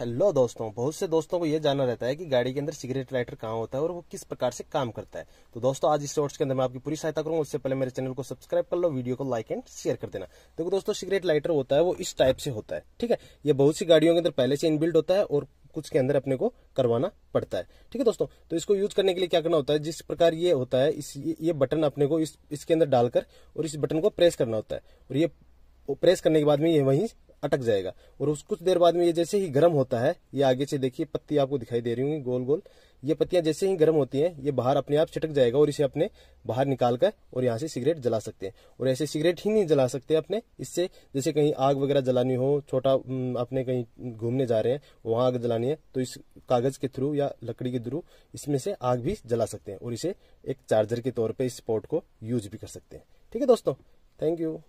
hello दोस्तों बहुत से दोस्तों को यह जानना रहता है कि गाड़ी के अंदर सिगरेट लाइटर कहाँ होता है और वो किस प्रकार से काम करता है तो दोस्तों आज इस शॉर्ट्स के अंदर मैं आपकी पूरी सहायता करूंगा उससे पहले मेरे चैनल को सब्सक्राइब कर लो वीडियो को लाइक एंड शेयर कर देना देखो दोस्तों सिगरेट लाइटर होता है वो इस टाइप से होता है ठीक है ये बहुत सी गाड़ियों के अंदर पहले से इनबिल्ड होता है और कुछ के अंदर अपने को करवाना पड़ता है ठीक है दोस्तों तो इसको यूज करने के लिए क्या करना होता है जिस प्रकार ये होता है इस ये बटन अपने को इस इसके अंदर डालकर और इस बटन को प्रेस करना होता है और ये प्रेस करने के बाद में ये वहीं अटक जाएगा और उस कुछ देर बाद में ये जैसे ही गर्म होता है ये आगे से देखिए पत्ती आपको दिखाई दे रही होंगी गोल गोल ये पत्तियां जैसे ही गर्म होती हैं ये बाहर अपने आप छिटक जाएगा और इसे अपने बाहर निकाल कर और यहाँ से सिगरेट जला सकते हैं और ऐसे सिगरेट ही नहीं जला सकते अपने इससे जैसे कहीं आग वगैरह जलानी हो छोटा अपने कहीं घूमने जा रहे हैं वहां आग जलानी है तो इस कागज के थ्रू या लकड़ी के थ्रू इसमें से आग भी जला सकते हैं और इसे एक चार्जर के तौर पर इस पॉट को यूज भी कर सकते हैं ठीक है दोस्तों थैंक यू